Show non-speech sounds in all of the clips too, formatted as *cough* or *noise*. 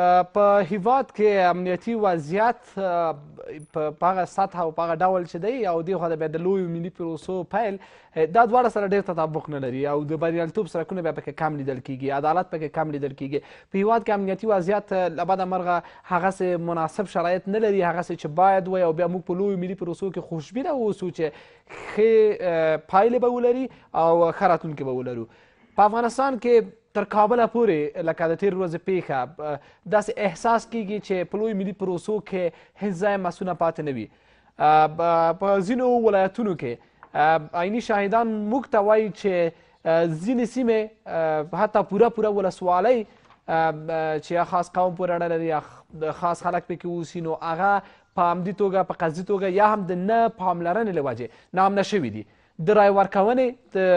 په هیواد کې امنیتي وضعیت په هغه سطح او په هغه ډول چې دی او دېخوا د بیا د لویو ملي پروسو پیل دا دواړه سره ډېر تطابق نه لري او د بریالیتوب سرکونه بیا پکې کم لیدل کیږي عدالت پکې کم لیدل کیږي په هیواد کې امنیتي وضعیت له بده مرغه هغسې مناسب شرایط نه لري هغسې چې باید وای او بیا موږ په لویو ملي پروسو کې خوشبینه اوسو چې ښې پایلې به ولري او ښه راتلونکې به ولرو په افغانستان کې تر کابله پورې لکه د تیر ورځې پیښه داسې احساس کیږي چې په لوی ملي پروسو کې هیڅ ځای مسونه پاتې نه وي په ځینو ولایتونو کې عیني شاهدان موږ ته وایي چې ځینې سیمې حتی پوره پوره ولسوالۍ چې خاص قوم پورې اړه لري خاص خلک پکې اوسي نو هغه په همدې توګه په قصدي توګه یا هم د نه پاملرنې له وجې نامنه شوي دي د رای ورکونې د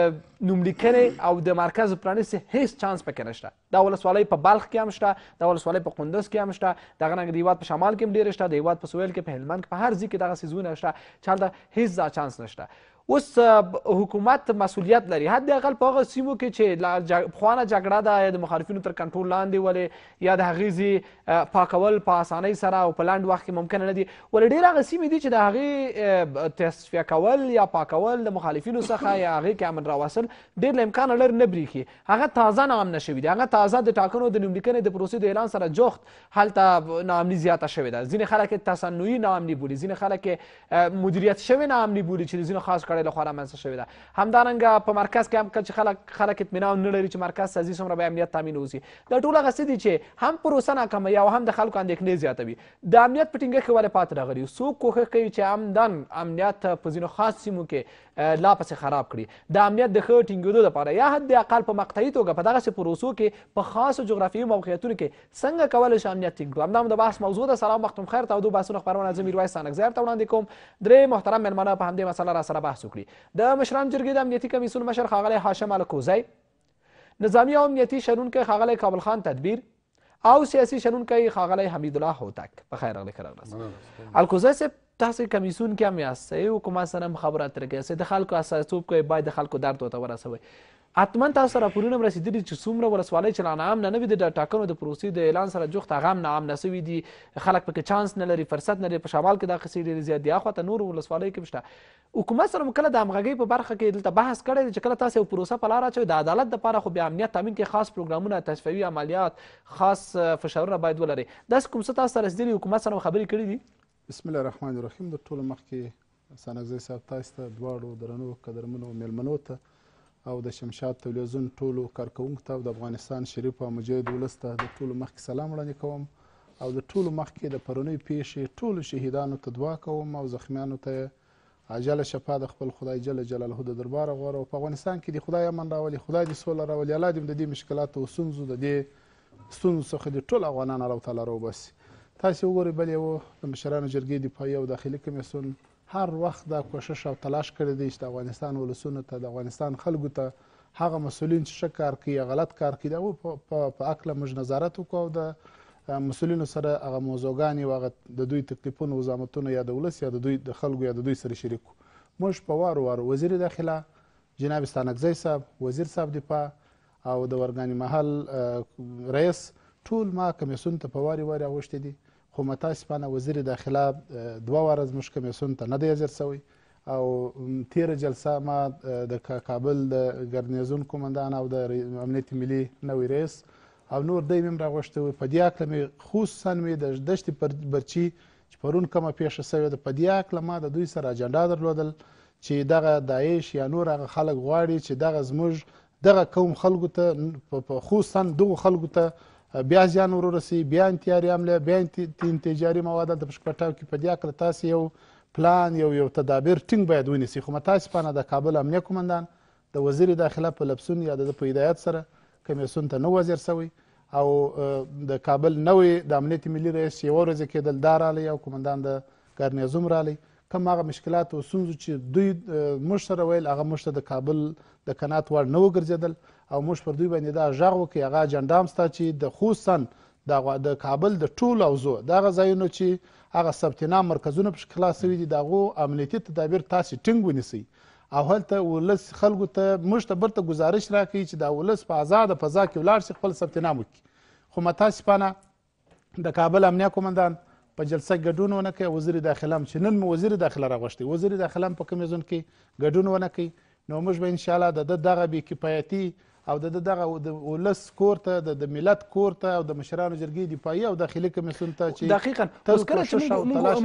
نوملیکنې او د مرکز پرانیستې هیڅ چانس پکې نشته دا ولسوالۍ په بلخ کې هم شته دا ولسوالۍ په قندوز کې هم شته دغه نه د هیواد په شمال کې هم ډېرې شته د هیواد په سویل کې په هلمند کې په هر ځای کې دغه سیزونه شته چې هلته هیڅ دا چانس نشته اوس حکومت مسئولیت لري حداقل په هغه سیمو کې چې پخوانه جګړه ده یا د مخالفینو تر کنټرول لاندې ولې یا د هغې پاکول په پا اسانۍ سره او په لنډ وخت کې ممکنه نه دي ولې ډېر هغه سیمې دي چې د هغې تصفیه کول یا پاکول د مخالفینو څخه یا هغې کې امن راوصل ډېر له امکانه لرې نه بریښي هغه تازه ناامنه شوي دي هغه تازه د ټاکنو د نوملیکنې د پروسې د اعلان سره جوخت هلته ناامني زیاته شوې ده ځینې خلک یې تصنعي ناامني بولي ځینې خلک یې مدیریت شوې ناامني بولي چې ځینو خاص کړې لخوا رامنځته شوې ده همدارنګه په مرکز کې هم چې خلک خلک اطمینان نه لري چې مرکز سازي څومره به امنیت تامین اوسي دا ټول هغه څه دي چې هم پروسه ناکاموي او هم د خلکو اندېښنې زیاتوي د امنیت په ټینګښت کې ولې پاتې راغلي څوک کوښښ کوي چې همدن امنیت په ځینو خاص سیمو کې لا پسې خراب کړي د امنیت د ښه ټینګېدو لپاره یا حداقل په مقطعي توګه په دغسې پروسو کې په خاصو جغرافیوي موقعیتونو کې څنګه کولی شو امنیت ټینګ کړو همدا هم د بحث موضوع ده سلام وختم خیر تودو بحثونه خپرونه زه میرویس سانکزی ته وړاندې کوم درې محترم مېلمانه په همدې مسله را سره بحث بحث وکړي د مشران جرګې د امنیتي کمیسون مشر ښاغلی هاشم الکوزی نظامی او امنیتي شنونکی ښاغلی کابل خان تدبیر او سیاسي شنونکی ښاغلی حمیدالله هوتک په خیر راغلی که راغلاست الکوزی صاحب تاسو کمیسون کې هم یاست صحیح حکومت سره هم خبره اترې کوئ د خلکو اساسوب کوئ باید د خلکو درد ورته ورسوئ حتما تاسو سره پورونه رسیدلی چې څومره ولسوالۍ چې نام نه نوي د ټاکنو د پروسې د اعلان سره جوخت هغه هم نام نه سوي دي خلک پکې چانس نه لري فرصت نه لري په شمال کې دا قصې ډېرې زیات دي هاخوا ته نور ولسوالۍ کې شته حکومت سره مو کله د همغږۍ په برخه کې دلته بحث کړی دی چې کله تاسو یو پروسه په لاره اچوئ د عدالت دپاره خو بیا امنیت تامین کې خاص پروګرامونه تصفیوي عملیات خاص فشارونه باید ولري داسې کوم څه تاسو سره رسېدلي حکومت سره خبرې کړي دي بسم الله الرحمن الرحیم د ټولو مخکې سانکزی صاحب تاسو ته دواړو درنو قدرمنو میلمنو ته او د شمشاد تلویزیون ټولو کارکونکو ته او د افغانستان شریف او مجاهد ولس ته د ټولو مخکې سلام وړاندې کوم او د ټولو مخکې د پرونۍ پیښې ټولو شهیدانو ته دعا کوم او زخمیانو ته عجله شفا د خپل خدای جل جلاله د دربار غواړو او په افغانستان کې د خدای امن راولي خدای دې سوله راولي الله دې د دې مشکلاتو او ستونزو د دې ستونزو څخه د ټول افغانان الله تعالی راوباسي تاسې وګورئ بل یو د مشرانو جرګې دفاعي او داخلي کمیسون هر وخت دا کوشش او تلاش کړی دی چې د افغانستان ولسونو ته د افغانستان خلکو ته هغه مسولین چې ښه کار کوي غلط کار کوي د هغو په عقله موږ نظارت وکړو او د مسولینو سره هغه موضوعګانې او هغه د دوی تکلیفونو وزامتونه یا د ولس یا د دوی د خلکو یا د دوی سره شریک موږ په وارو وارو وزیر داخله جناب ستانکزی صاحب وزیر صاحب دفاع او د ورګانې محل رئیس ټول ما کمیسون ته په واري واري اوښتي دي خو متاسفانه وزیر داخله دوه واره زموږ کمیسیون ته نه دی حاضر سوی او تیره جلسه ما د کابل د ګرنیزون کومندان او د امنیت ملي نوی رئیس او نور دی مې راغوښتی وي په دې هکله مې خصوصا مې د دښتې برچي چې پرون کومه پیښه سوې ده په دې هکله ما د دوی سره اجنډا درلودل چې دغه داعش یا نور هغه خلک غواړي چې دغه زموږ دغه قوم خلکو ته خصوصا دغو خلکو ته بیا زیان ور ورسوي بیا انتحاري حمله بیا انتجاري مواد هلته په شکپټاو کې په دې هکله تاسې یو پلان یو یو تدابیر ټینګ باید ونیسي خو متاسفانه د کابل امنیه قمندان د وزیر داخله په لبسون یا د په هدایت سره کمیسون ته نو وزیر سوی او د کابل نوې د امنیت ملي رئیس یوه ورځې کېدل دا رالی او قمندان د ګارنیزوم رالی کم هغه مشکلات او ستونزو چې دوی موږ سره ویل هغه موږ ته د کابل د قناعت وړ نه وګرځېدل او موږ پر دوی باندې دا غږ وکړي هغه اجنډا هم ستا چې د خوصن د کابل د ټولو اوزو د هغه ځایونو چې هغه ثبتنا مرکزونه پکې خلاص سوي دي د هغو امنیتي تدابیر تاسې ټینګ ونیسئ او هلته ولس خلکو ته موږ ته بیرته ګزارش راکوي چې دا ولس په آزاده فضا کې ولاړ شي خپل ثبتنام وکړي خو متاسفانه د کابل امنیه قمندان په جلسه ګډون ونه کوي وزیر داخله هم چې نن مو وزیر داخله راغوښتی وزیر داخله هم په کمیزون کې ګډون ونه کوي نو موږ به انشاءالله د ده دغه بې کفایتي او د دغه د ولس کور ته د ملت کور ته او د مشرانو جرګې دفاعي او داخلي کمیسیون ته چې دقیقا اوس کله چې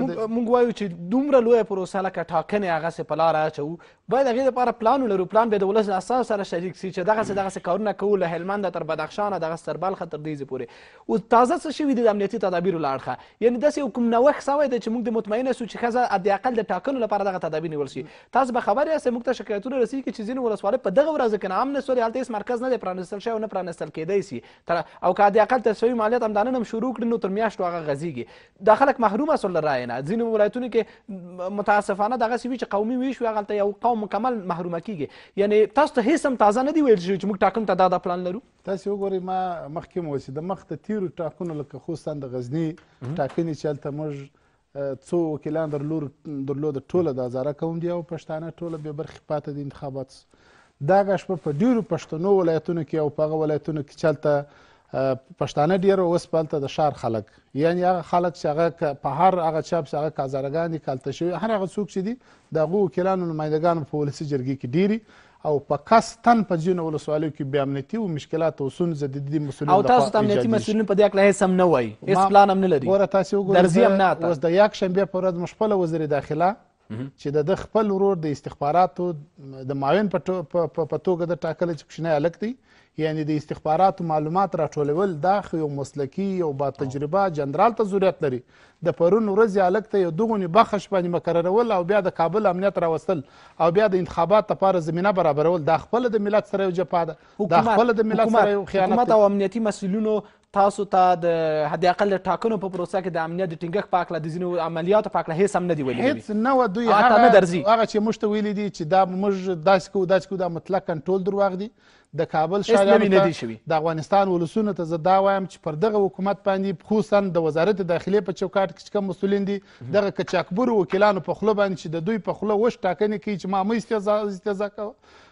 موږ وایو چې دومره لویه پروسه لکه ټاکنې هغسې په لاره اچوو باید هغې دپاره پلان ولرو پلان بیا د ولس له اساس سره شریک سي چې دغسې دغسې کارونه کوو له هلمنده تر بدخشانه دغسې تر بلخه تر دیزې پورې اوس تازه څه شوي دي د امنیتي تدابیرو له اړخه یعنې داسې یو کوم نوښت سوی دی چې موږ د مطمئنه سو چې ښځه حداقل د ټاکنو لپاره دغه تدابیر نیول شي تاسو به خبر یاستئ موږ ته شکایتونه رسېږي چې ځینې ولسوالۍ په دغه ورځ کې نام نه سولې هلته هېڅ مرکز نه دی پرانستل شوی او نه پرانستل کیدی سي او که حداقل تسوي مالیات همدانن هم شروع کړي نو تر میاشتو هغه غځېږي دا خلک محروم اصل له رایې نه ځینې ولایتونو کې متاسفانه دغسې وي چې قومي ویش وي هغلته یو قوم مکمل محرومه کیږي یعنی تاسو ته هېڅ هم تازه نه دی ویل شوي چې موږ ټاکنو ته دا دا پلان لرو تاسې وګورئ ما مخکې مو د مخته تیرو ټاکنو لکه خوستان د غزني ټاکنې چې هلته موږ څو وکیلان درلود ټوله د هزاره قوم دي او پښتانه ټوله بې برخې پاته دي انتخابات دا شپه په ډیرو پښتنو ولایتونو کې او په هغه ولایتونو کې چلته پښتانه ډیر اوس په هلته د ښار خلک یعنی هغه خلک چې هغه په هر هغه چاپ چې هغه کازارګان دي کالته شوي هر هغه څوک چې دي د هغو وکیلانو نمایندګانو په ولسي جرګې کې ډیری او په کس تن په ځینو ولسوالیو کې بې امنیتي او مشکلات او ستونزې د دې مسؤلینو او تاسو ته امنیتي مسؤلین په دې هکله هېڅ هم نه وایي هېڅ پلان هم نه لري ګوره تاسې وګورئ اوس د یکشنبې په ورځ موږ خپله وزیر داخله چې د د خپل ورور د استخباراتو د معاون په توګه د ټاکل چې کوچنی هلک دی یعنی د استخباراتو معلومات راټولول دا خو یو مسلکي او با تجربه جنرال ته ضرورت لري د پرون ورځې هلک ته یو دغونې بخش باندې مقررول او بیا د کابل امنیت راوستل او بیا د انتخابات لپاره زمینه برابرول دا خپله د ملت سره یو جفا ده دا خپله د ملت سره یو خیانت حکومت او امنیتي مسئولینو تاسو ته د حداقل ټاکنو په پروسه کې د امنیت د ټینګښت په هکله د ځینو عملیاتو په هکله هېڅ هم نه دي ویلي هېڅ نه و دوی هغه هغه چې موږ ته ویلي دي چې دا موږ داسې کوو داسې کوو دا مطلق کنټرول درواغ دي د کابل شاعرانو د افغانستان ولسونو ته زه دا وایم چې پر دغه حکومت باندې پخوسن د وزارت داخلې په چوکاټ کې چې کوم مسولین دي دغه کچاکبرو وکیلانو په خوله باندې چې د دوی په خوله وش ټاکنې کوي چې ما مه استعزا استعزا کوه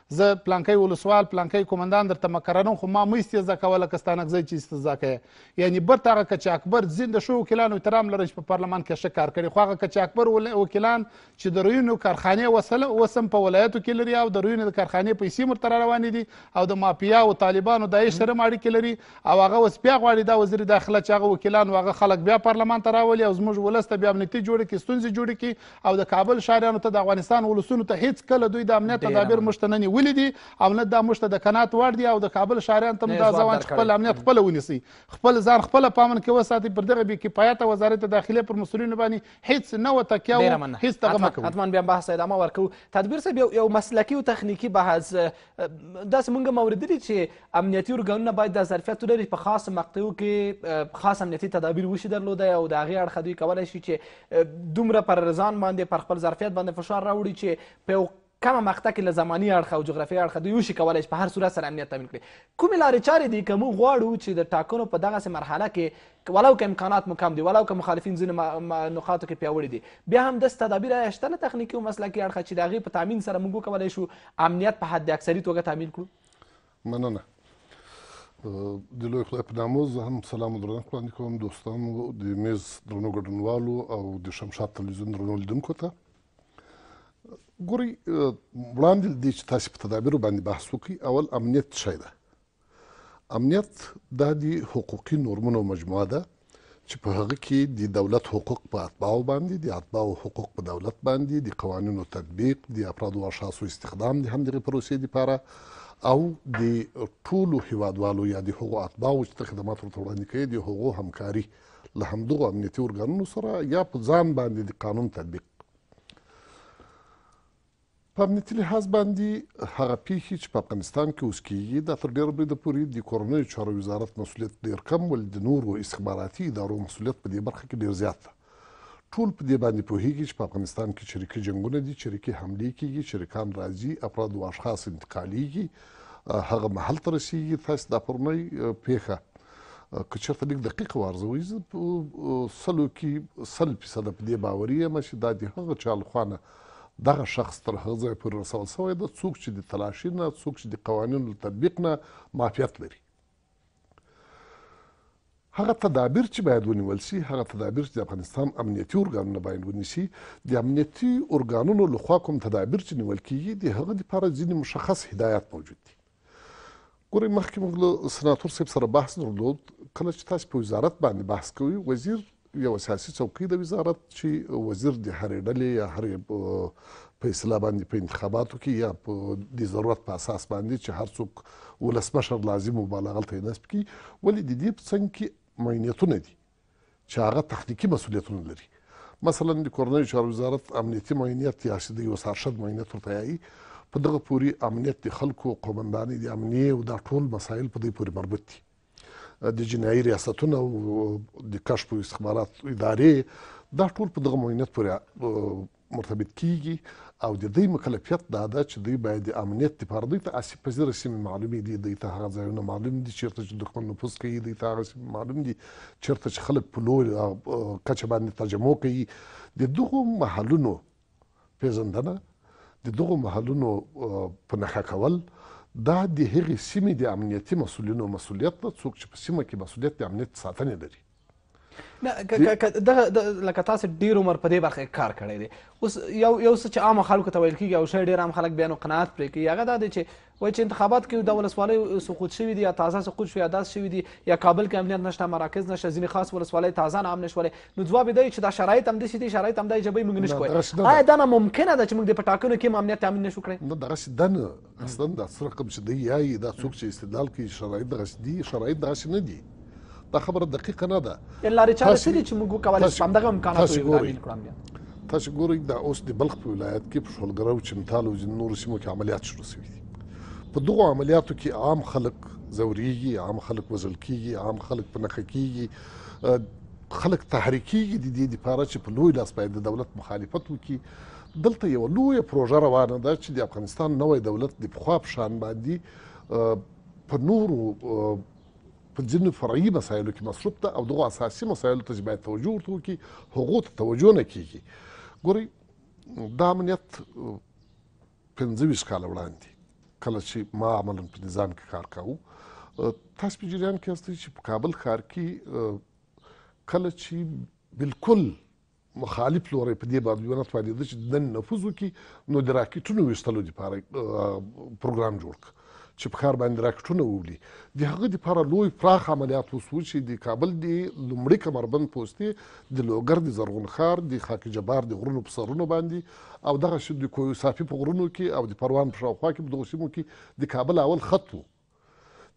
زه پلانکی ولسوال پلانکی قمندان درته مقررم خو ما مه استیضا کوله که ستانکزی چې استضا کوې یعنی بېرته هغه که چې اکبر زنده شو وکیلانو احترام لرم چې په پارلمان کې ښه کار کړي خو هغه که چې اکبر وکیلان چې د روینو کارخانې وسم په ولایتو کې لري او د روینو د کارخانې پیسې مرته روانې دي او د مافیا او طالبانو داعش سره هم اړیکې لري او هغه اوس بیا غواړي دا وزیر داخله چې هغه وکیلان او هغه خلک بیا پارلمان ته راولي او زموږ ولس ته بیا امنیتي جوړې کړي ستونزې جوړې کړي او د کابل شاریانو ته د افغانستان ولسونو ته هیڅ کله دوی د امنیت تدابیر مشته نه نیولي نیولې دي او نه دا موږ ته د قناعت وړ دي او د کابل شاعران ته دا ځوان خپل امنیت خپله ونیسي خپل ځان خپله پامن کې وساتي پر دغه بې کفایته وزارت داخله پر مسؤلینو باندې هېڅ نه وه تکیه هېڅ دغه مه کوو حتما بیا بحث ادامه ورکوو تدبیر صاحب یو یو مسلکي او تخنیکي بحث داسې موږ هم اورېدلي چې امنیتي ارګانونه باید دا ظرفیت ولري په خاص مقطعو کې خاص امنیتي تدابیر وشي درلوده او د هغې اړخه دوی کولی شي چې دومره پر ځان باندې پر خپل ظرفیت باندې فشار راوړي چې په کمه مقطع کې له زماني اړخه او جغرافیې اړخه دوی وشي کولی چې په هر صورت سره امنیت تامین کړي کومې لارې چارې دي که موږ غواړو چې د ټاکنو په دغسې مرحله کې ولو که امکانات مو کم دي ولو که مخالفین ځینو نقاطو کې پیاوړي دي بیا هم داسې تدابیر آیا شته له تخنیکي او مسلکي اړخه چې د هغې په تامین سره موږ وکولی شو امنیت په حد اکثري توګه تامین کړو مننه د لوی خدای په نامه زه هم سلام او درنښت وړاندې کوم دوستانو د میز درنو ګډونوالو او د شمشاد تلویزیون درنو لیدونکو ته ګوري وړاندې د دې چې تاسې په تدابیرو باندې بحث وکړئ اول امنیت شی ده امنیت دا د حقوقي نورمونو مجموعه ده چې په هغه کې د دولت حقوق په اتباعو باندې د اتباعو حقوق په دولت باندې د قوانینو تطبیق د افرادو او اشخاصو استخدام د همدغې پروسې دپاره او د ټولو هیوادوالو یا د هغو اتباعو چې خدمات ورته وړاندې کوي د هغو همکاري له همدغو امنیتي ارګانونو سره یا په ځان باندې د قانون تطبیق په امنیتي لحاظ باندې هغه پیښې چې په افغانستان کې اوس کیږي دا تر ډېره بریده پورې د کورنیو چارو وزارت مسؤلیت ډېر کم ولې د نورو استخباراتي ادارو مسؤلیت په دې برخه کې ډېر زیات ده ټول په دې باندې پوهیږي چې په افغانستان کې چریکي جنګونه دي چریکي حملې کیږي چریکان راځي افراد او اشخاص انتقالیږي هغه محل ته رسیږي تاسو دا پرمې پیښه که چېرته لږ دقیق وارزوئ زه سلو کې سل فیصده په دې باوري یم چې دا د هغه چا لخوا نه دغه شخص تر هغه ځایه پورې رسول سوی ده څوک چې د تلاشي نه څوک چې د قوانینو له تطبیق نه معافیت لري هغه تدابیر چې باید ونیول شي هغه تدابیر چې د افغانستان امنیتي ارګانونه باید ونیسي د امنیتي ارګانونو لخوا کوم تدابیر چې نیول کیږي د هغه دپاره ځینې مشخص هدایات موجود دي ګورئ مخکې موږ له سناتور صاحب سره بحث درلود کله چې تاسې په وزارت باندې بحث کوئ وزیر یو سیاسي څوکۍ د وزارت چې وزیر د هرې ډلې یا هرې په اصطلاح باندې په انتخاباتو کې یا په د ضرورت په اساس باندې چې هر څوک ولسمشر لازم مبالغه ته نسب کی ولې د دې په څنګ کې معینیتونه دي چې هغه تخنیکي مسولیتونه لري مثلا د کورنیو چارو وزارت امنیتي معینیت یا د یو سرشد معینیت ورته یي په دغه پوری امنیت د خلکو قومندانۍ د امنیه او دا ټول مسایل په دې پورې مربوط دي د جنایي ریاستونه او د کشف او استخبارات ادارې دا ټول په دغه معاینت پورې مرتبط کیږي او د دې مکلفیت دا ده چې دوی باید د امنیت لپاره دوی ته آسیب پذیره سیمې معلومې دي دوی ته هغه ځایونه معلوم دي چېرته چې دښمن نفوذ کوي دوی ته هغه سیمې معلوم دي چېرته چې خلک په لوی کچه باندې ترجمو کوي د دغو محلونو پېژندنه د دغو محلونو په نښه کول دا د هغې سیمې د امنیتي مسولینو مسولیت ده څوک چې په سیمه کې مسولیت د امنیت ساتنې لري نه دغه لکه تاسو ډیر عمر په دې برخه کې کار کړی دی اوس یو یو څه چې عام خلکو ته ویل کیږي او شی ډیر عام خلک بیان قناعت پرې کوي هغه دا دی چې وایي چې انتخابات کې د ولسوالیو سقوط شوي دي یا تازه سقوط شوي یا داسې شوي دي یا کابل کې امنیت نشته مراکز نشته ځینې خاص ولسوالۍ تازه نه امن شولې نو ځواب یې دی چې دا شرایط همداسې دي شرایط همدا جبهې موږ نه شو کولی آیا دا نه ممکنه ده چې موږ د په ټاکنو کې امنیت تامین نه شو کړی نه دغسې ده نه اصلا دا څه رقم چې دی یایي دا څوک چې استدلال کوي شرایط دغسې دي شرایط دغسې نه دي دا خبره دقیقه نه ده لارې چارې څه دي چې موږ وکولی شو همدغه امکانات تامین کړو بیا تاسو ګورئ دا اوس د بلخ په ولایت کې په شولګرو چمتال او ځینې نورو سیمو کې عملیات شروع شوي دي په دغه عملیاتو کې عام خلک زوريږي عام خلک وزل کیږي عام خلک په نخښه کیږي خلک تحریکیږي د دې دپاره چې په لوی لاس باید د دولت مخالفت وکړي دلته یوه لویه پروژه روانه ده چې د افغانستان نوی دولت د پخوا په شان باندې په نورو په ځینو فرعي مسایلو کې مصروف ده او دغو اساسي مسایلو ته چې باید توجه ورته وکړي هغو ته توجه نه کیږي ګورئ دا امنیت پنځه ویشت کاله وړاندې کله چې ما عملاً په نظام کې کار کاوه تاسو په جریان کې یاستئ چې په کابل ښار کې کله چې بالکل مخالف لوری په دې باندې ونه توانېده چې د نفوذ وکړي نو د راکټونو ویشتلو دپاره پروګرام جوړ کړ چې په ښار باندې راکټونه وولي د هغه دپاره لوی پراخ عملیات وسو چې د کابل د لومړي کمربند پوستې د لوګر د زرغون ښار د خاک جبار د غرونو په سرونو باندې او دغه شی د کویو صافي په غرونو کې او د پروان په شاوخوا کې په دغو سیمو کې د کابل اول خط و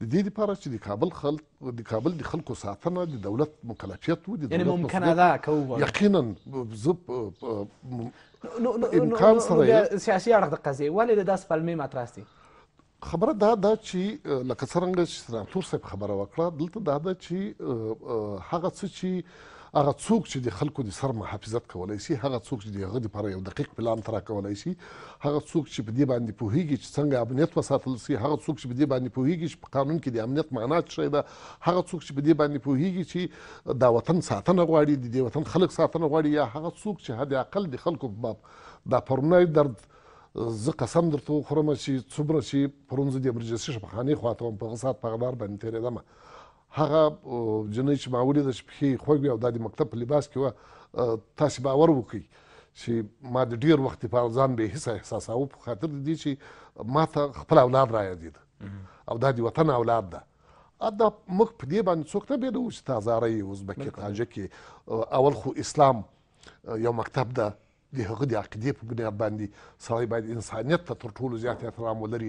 د دې لپاره چې د کابل خلک د کابل د خلکو ساتنه د دولت مکلفیت و د یعنی ممکنه ده که یقینا زه امکان سره سیاسي اړخ د قضیې ولې د داسې پلمې مطرح خبره دا ده چې لکه څرنګه چې راتور صاحب خبره وکړه دلته دا ده چې هغه څه چې هغه څوک چې د خلکو د سر محافظت کولای شي هغه څوک چې د هغه لپاره یو دقیق پلان ترا کولای شي هغه څوک چې په دې باندې پوهیږي چې څنګه امنیت وساتل شي هغه څوک چې په دې باندې پوهیږي چې په قانون کې د امنیت معنا څه ده هغه څوک چې په دې باندې پوهیږي چې دا وطن ساتنه غواړي د دې وطن خلک ساتنه غواړي یا هغه څوک چې حد اقل د خلکو په باب دا پرونی درد زه قسم درته وخورم چې څومره چې پرون زه د امرجنسي شفاخانې خواته وم په هغه ساعت په هغه لار باندې تېرېدمه هغه جنۍ چې ما ولیده چې پښې خوږ وي او دا د مکتب په لباس کې وه تاسې باور وکړئ چې ما د ډیر وخت په ځان به حصہ احساساو په خاطر د دې چې ما ته خپل اولاد را یادید او دا د وطن اولاد ده دا موږ په دې باندې څوک نه بیدو چې تازاره یې ازبکي تاجکي اول خو اسلام یو مکتب ده د هغه د عقیدې په بنیاد باندې سړی باید انسانیت ته تر ټولو زیات احترام ولري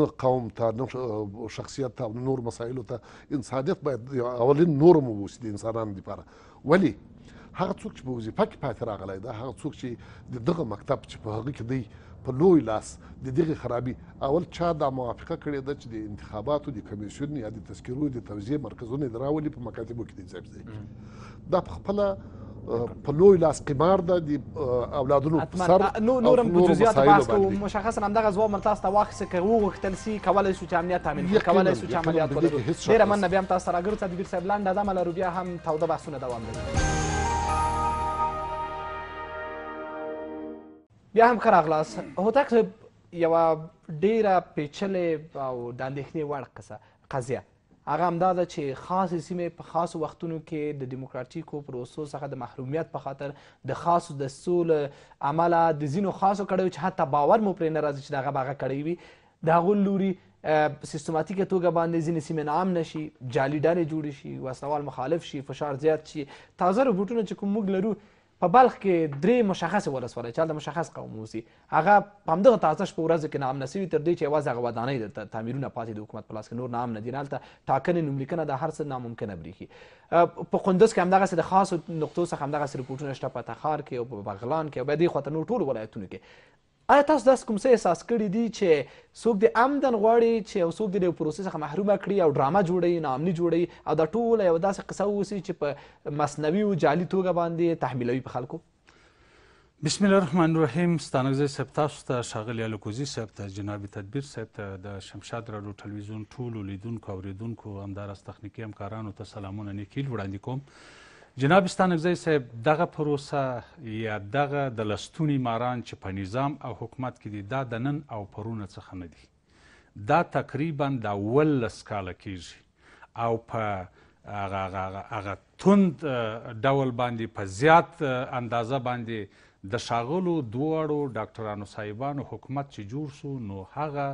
نه قوم ته نه شخصیت ته نور مسایلو ته انسانیت باید اولین نورم وبوسي د انسانانو لپاره ولې هغه څوک چې په وظیفه کې پاتې راغلی ده هغه څوک چې د دغه مکتب چې په هغه کې دی په لوی لاس د دغه خرابي اول چا دا موافقه کړې ده چې د انتخاباتو د کمیسیون یا د تذکرو د توزیع مرکزونه دراولي په مکاتبو کې دي ځای دا په خپله په لوی لاس قمار ده د اولادونو په سر نو نورم په جزئیات بحث کوو مشخصا همدغه ځواب من تاسو ته واخیسته که وغوښتل سي کولی شو چې امنیت تامین کړو کولی شو چې عملیات ولرو ډېره مننه بیا هم تاسو ته راګرځو تدبیر صاحب لنډه دمه لرو بیا هم توده بحثونه دوام لري بیا هم ښه راغلاست هوتک صاحب یوه ډېره پیچلې او د اندېښنې وړ قضیه هغه همدا ده چې خاص سیمې په خاص وختونو کې د دیموکراتیکو پروسو څخه د محرومیت په خاطر د خاصو دستو له عمله د ځینو خاصو کړیو چې حتی باور مو پرې نه راځي چې د هغه به هغه کړی وي د هغو لوري سیستماتیکه توګه باندې ځینې سیمې نام نه شي جعلي ډلې جوړې شي وسوال مخالف شي فشار زیات شي تازه روبوټونه چې کوم موږ لرو په بلخ کې درې مشخصې ولسوالۍ چې هلته مشخص قوم اوسي هغه په همدغه تازه شپه ورځو کې ناامنه سوي تر دې چې یوازې هغه ودانۍ د تعمیرونه پاتې د حکومت په لاس کې نور ناامنه دي هلته ټاکنې نوملیکنه د هر څه ناممکنه بریښي په کندز کې همدغسې د خاصو نقطو څخه همدغسې رپورټونه شته په تخار کې او په بغلان کې او بیا دې خواته نور ټولو ولایتونو کې آیا تاسو داس کوم څه احساس کړی دی چې څوک د آمدن غواړي چې او څوک د یو پروسې څخه محرومه کړي او ډرامه جوړوي ناامني جوړوي او دا ټوله یو داسې قصه واوسي چې په مصنوي او جعلي توګه باندې تحمیلوي په خلکو بسم الله الرحمن الرحیم ستانکزی صاحب تاسو ته ښاغلي الکوزي صاحب ته جناب تدبیر صاحب ته د شمشاد راډیو ټلویزیون ټولو لیدونکو اورېدونکو همداراز تخنیکي همکارانو ته سلامونه نیکیل وړاندې کوم جناب ستانکزی صاحب دغه پروسه یا دغه د لستونې ماران چې په نظام او حکومت کې دي دا د نن او پرونه څخه نه دي دا تقریبا دا ولس کاله کیږي او په هغه تند ډول باندې په زیات اندازه باندې د ښاغلو دواړو ډاکټرانو صاحبانو حکومت چې جوړ سو نو هغه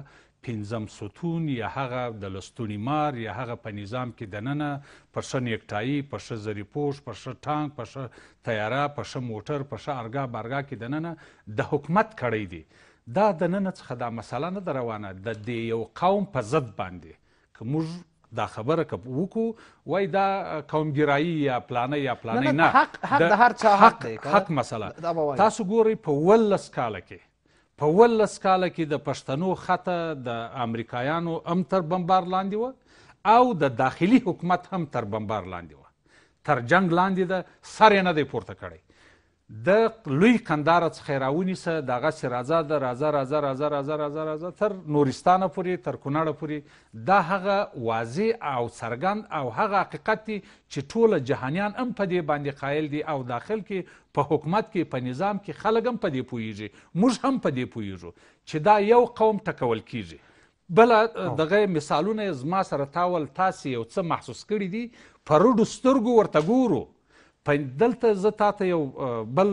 پنځم ستون یا هغه د لستونی مار یا هغه په نظام کې دننه په ښه نیکټایي په ښه زریپوش په ښه ټانک په ښه تیاره په ښه موټر په ښه ارګا بارګا کې دننه د حکومت کړی دی دا دننه څخه دا مسله نه ده روانه د دې یو قوم په ضد باندې که موږ دا خبره که وکړو وای دا قومګرایي یا پلانه یا پلانه نه حق حق د هر چا حق دی حق مسله تاسو ګورئ په ولس کاله کې په ولس کاله کې د پښتنو خطه د امریکایانو هم تر بمبار لاندې وه او د داخلي حکومت هم تر بمبار لاندې وه تر جنگ لاندې ده سر یې نه دی پورته کړی د لوی کندهار څخه راونیسه دغسې راځه د راځه راځه راځه راځه راځه راځه تر نورستانه پورې تر کونړه پورې دا هغه واضح او څرګند او هغه حقیقت دی چې ټوله جهانیان هم په دې باندې قایل دي او داخل کې په حکومت کې په نظام کې خلک هم په دې پوهیږي موږ هم په دې پوهیږو چې دا یو قوم ټکول کیږي بله دغه مثالونه زما سره تاول تاسې یو څه محسوس کړي دي په رډو سترګو ورته ګورو په دلته زه تاته یو بل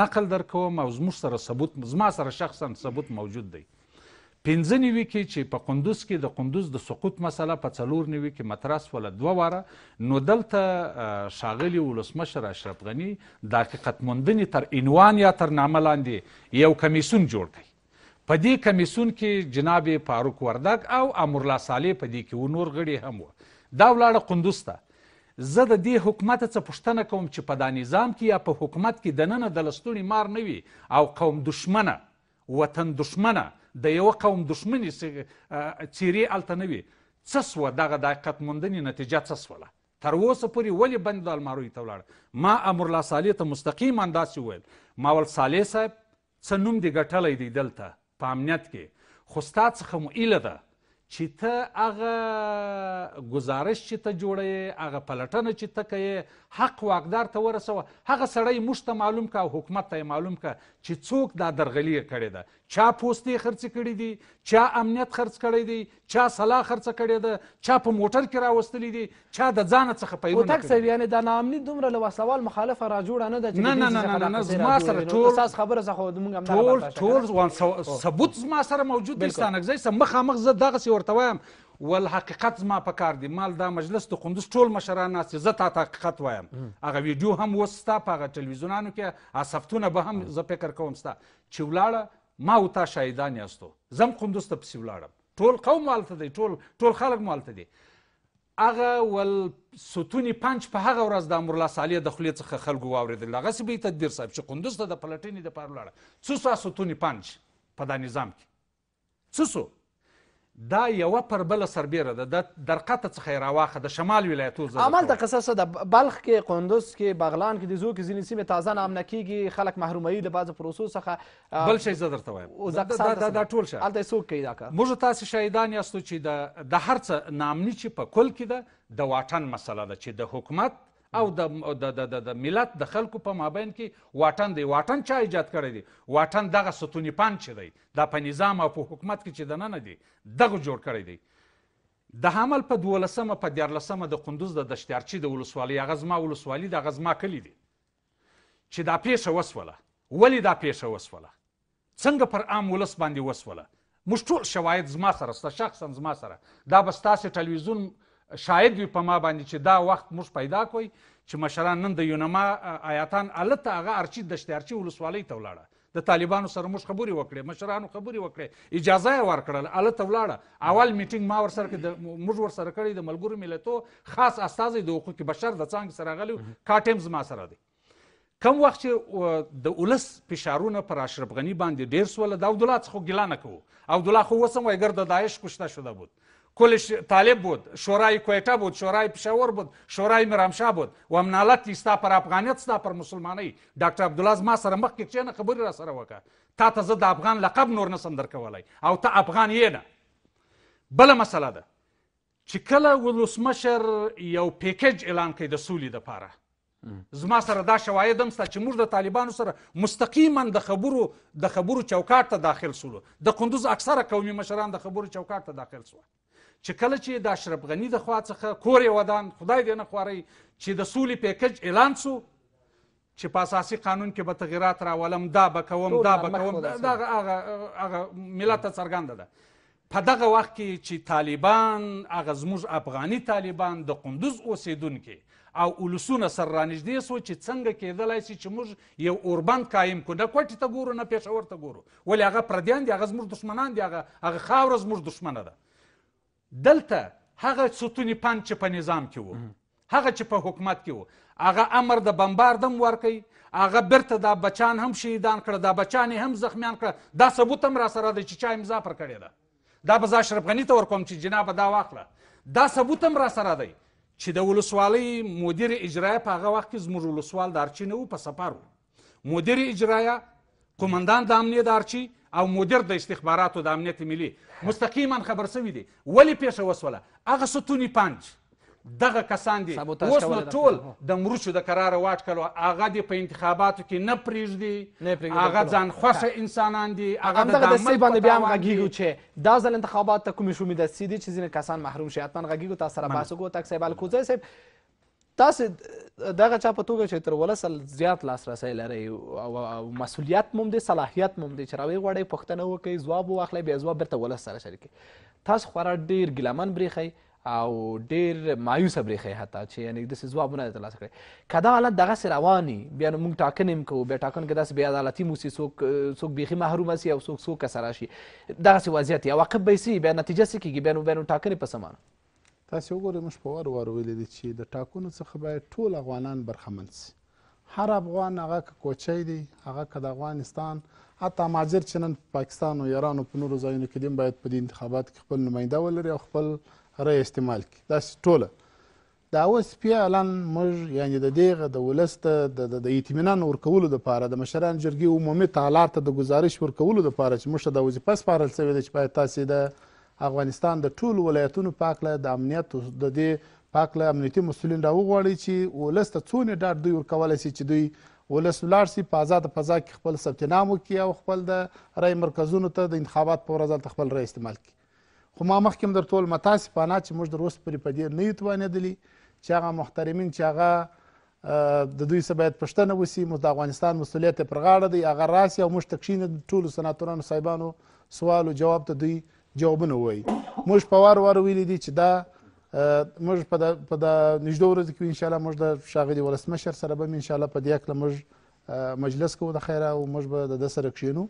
نقل درکوم او زموږ سره ثبوت زما سره شخصا ثبوت موجود دی پنځه نوي کې چې په قندوز کې د قندوز د سقوط مسله په څلور نوي کې مطرح شوله دوه واره نو دلته ښاغلي ولسمشر اشرف غني د حقیقت موندنې تر عنوان یا تر نامه لاندې یو کمیسون جوړ کړي په دې کمیسون کې جناب فاروق وردګ او امرالله صالح په دې کې و نور غړي هم وه دا ولاړه قندوز ته زه د دې حکومت څخه پوښتنه کوم چې په دا نظام کې یا په حکومت کې دننه د لستوڼي مار نه وي او قوم دشمنه وطن دشمنه د یوه قوم دشمنې څیرې هلته نه وي څه سوه دغه د حقیقت موندنې نتیجه څه سوله تر اوسه پورې ولې بند د الماریو ته ولاړه ما امرالله صالح ته مستقیما داسې وویل ما ویل صالح صاحب څه نوم دې ګټلی دی دلته په امنیت کې خو ستا څخه مو ایله ده چې ته هغه گزارش چې ته جوړی هغه پلټنه چې ته کوې حق واقدار ته ورسوه هغه سړی موږ ته معلوم که او حکومت ته معلوم که چې څوک دا درغلي کړې ده چا پوستې خرڅې کړي دي چا امنیت خرڅ کړی دی چا سلا خرڅه کړې ده چا په موټر کې راوستلی دي چا د ځانه څخه پیدوتک صاحب یعنې دا ناامني دومره له وسوال مخالفه راجوړه نه ده نه نه نه نه نه زما سره ټول خبره زه خو مونږ ټول ټول ثبوت زما سره موجود دی ستانکزی سم مخامخ زه دغسې ورته وایم ول حقیقت زما په کار دی مال دا مجلس د قندوز ټول مشران ناست زه تا ته حقیقت وایم هغه ویډیو هم اوس ستا په هغه ټلویزیونانو کې اصفتونه به هم زه فکر کوم ستا چې ولاړه ما او تا شاهدان یاستو زه هم قندوز ته پسې ولاړم ټول قوم هلته دی ټول ټول خلک مو هلته دي هغه ول ستوني پنج په هغه ورځ د امرالله صالح د خولې څخه خلکو واورېدل هغسې به یې تدبیر صاحب چې قندوز ته د پلټنې دپاره ولاړه څه سوه ستوني پنج په دا نظام کې څه سو دا یوه پر بله سربیره ده د درقته څخه یې راواخه د شمال ولایتو همالته قصه څه ده بلخ کې قندوز کې بغلان کې د زو کې ځینې سیمې تازه نامنه کېږي خلک محروموي د بعضو پروسو څخه بل شی زه درته وایم دا ټول شی هلته یې څوک کوي دا کار موږ تاسې شاهدان یاستو چې د هر څه نامني چې په کل کې ده د واټن مسله ده چې د حکومت او د د د ملت د خلکو په مابین کې واټن دی واټن چا ایجاد کړی دی واټن دغه ستونی پان چې دی دا په نظام او په حکومت کې چې دننه دی دغه جوړ کړی دی د حمل په دولسمه په دیارلسمه د قندوز د دشتیارچي د ولسوالۍ هغه زما ولسوالي د هغه زما کلي دی چې دا پیښه وسوله ولې دا پیښه وسوله څنګه پر عام ولس باندې وسوله موږ ټول شواهد زما سره شخصا زما سره دا به ستاسې ټلویزیون شاید وي په ما باندې چې دا وخت موږ پیدا کوي چې مشران نن د یونما آیاتان الته هغه ارچي دشتیارچي ولسوالۍ ته ولاړه د طالبانو سره موږ خبرې وکړې مشرانو خبرې وکړې اجازه یې ورکړله هلته ولاړه اول میټینګ ما ورسره کړې موږ ورسره کړی د ملګرو ملتو خاص استازی د حقوق بشر د څانګې سره غلی کا ټایمز ما سره دی کم وخت چې د اولس فشارونه پر اشرف غنی باندې ډیر سول د عبدالله څخه ګیله نه کوو عبدالله خو وسم وایګر د داعش کشته شده بود کلش طالب بود شورای کویټه بود شورای پشاور بود شورای مرامشاه بود و همنالت ستا پر افغانیت ستا پر مسلمانۍ ډاکټر عبدالله زما سره مخکې کښېنه خبرې را سره وکړه تا ته زه د افغان لقب نور نسم درکولی او ته افغان یې نه بله مسله ده چې کله ولسمشر یو پیکج اعلان کوي د سولې دپاره زما سره دا شواهد هم شته چې موږ د طالبانو سره مستقیما د خبرو د خبرو چوکاټ ته داخل سولو د قندوز اکثره قومي مشران د خبرو چوکاټ ته داخل سول چې کله چې د اشرف غني د خوا څخه کور یې ودان خدای دې نه خواري چې د سولې پیکج اعلان سو چې په اساسي قانون کې به تغیرات راولم دا به کوم دا به کوم دا هغه هغه ملت څرګنده ده په دغه وخت کې چې طالبان هغه زموږ افغاني طالبان د قندوز اوسیدونکي او اولسونه سر رانږدې سو چې څنګه کېدلی سي چې موږ یو اوربند قایم کړو نه کوټې ته ګورو نه پېښور ته ګورو ولې هغه پردیان دي هغه زموږ دښمنان دي هغه هغه خاوره زموږ دښمنه ده دلته هغه ستونی پند چې په نظام کې وو هغه چې په حکومت کې وو هغه امر د بمبارد هم ورکوي هغه بیرته دا بچان هم شهیدان کړه دا بچان هم زخمیان کړه دا ثبوت هم راسره دی چې چا امضا پر کړې ده دا به زه اشرف غني ته ورکوم چې جنابه دا واخله دا ثبوت هم راسره دی چې د ولسوالۍ مدیر اجرایه په هغه وخت کې زموږ ولسوال د ارچینه وو په سفر وو مدیر اجرایه قومندان د امنیه د ارچي او مدیر د استخباراتو د امنیت ملي مستقیما خبر سوي دي ولې پیښه وسوله هغه ستوني پنج دغه کسان دي اوس نو ټول د مروچو د قراره واټکلو هغه دي په انتخاباتو کې نه پرېږدي هغه ځان خوښه انسانان دي هغه د دسې باندې بیا هم غږیږو چې دا ځل انتخابات ته کومې شومې دسې دي چې ځینې کسان محروم شي حتما غږیږو تاسو سره بحث وکړو تک صاحب الکوزی صاحب تاسې دغه چا په توګه چې تر ولس زیات لاسرسی لرئ او مسؤلیت مو هم دی صلاحیت مو هم دی چې راوی غواړئ پوښتنه وکړئ ځواب وواخلئ بیا ځواب بیرته ولس سره شریکئ تاسو خورا ډېر ګیلمن برېښئ او ډېر مایوسه برېښئ حتی چې یعنې داسې ځوابونه ترلاسه کړئ که دا حالت دغسې روان وي بیا نو موږ ټاکنې هم کوو بیا ټاکنو کې داسې بې عدالتي مو سي څوک څوک بیخي محرومه سي او څوک څوک کسه راشي دغسې وضعیت وي عواقب به یې سي بیا نتیجه څه کېږي بیا نو بیا نو ټاکنې په څه تاسې وګورئ موږ په وار وار ویلي دي چې د ټاکنو څخه باید ټول افغانان برخمن سي هر افغان هغه که کوچی دی هغه که د افغانستان حتی مهاجر چې نن پاکستان و ایران و په نورو ځایونو کې دي باید په دې انتخاباتو کې خپل نماینده ولري او خپل رای استعمال کړي داسې ټوله دا اوس فعلا موږ یعنې د دغه د ولس ته د اطمینان ورکولو دپاره د مشران جرګې عمومي تالار ته د ګزارش ورکولو دپاره چې موږ ته دا وظیفه سپارل سوې ده چې باید تاسې د افغانستان د ټولو ولایتونو په هکله د امنیت د دې په هکله امنیتي مسؤلین راوغواړي چې ولس ته څو ډاډ دوی ورکولی سي چې دوی ولس ولاړ سي په آزاده فضا کې خپل ثبتنام وکړي او خپل د رای مرکزونو ته د انتخابات په ورځ هلته خپل رای استعمال کړي خو ما مخکې هم درته وویل متاسفانه چې موږ تر اوسه پورې په دې نه یو توانېدلي چې هغه محترمین چې هغه د دوی څه باید پوښتنه وسي موږ د افغانستان مسؤلیت یې پر غاړه دی هغه راسي او موږ ته کښېني ټولو سناتورانو صاحبانو سوال او جواب ته دوی جوابونه ووایي موږ په وار وار ویلي دي چې دا موږ په د نږدې ورځو کې انشاءالله موږ د ښاغلي ولسمشر سره به انشاءالله په دې هکله موږ مجلس کوو د خیره او موږ به د ده سره کښېنو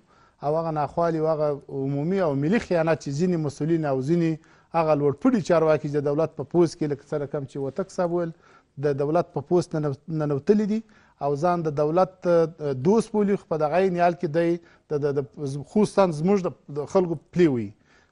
او هغه ناخوالي او هغه عمومي او ملي خیانت چې ځینې مسؤلین او ځینې هغه لوړپوړي چارواکي د دولت په پوست کې لکه سره کم چې وتک صاحب ویل د دولت په پوست ننوتلي دي او ځان د دولت دوست بولي خو په دغه نیال کې دی د خوستان زموږ د خلکو پلې وي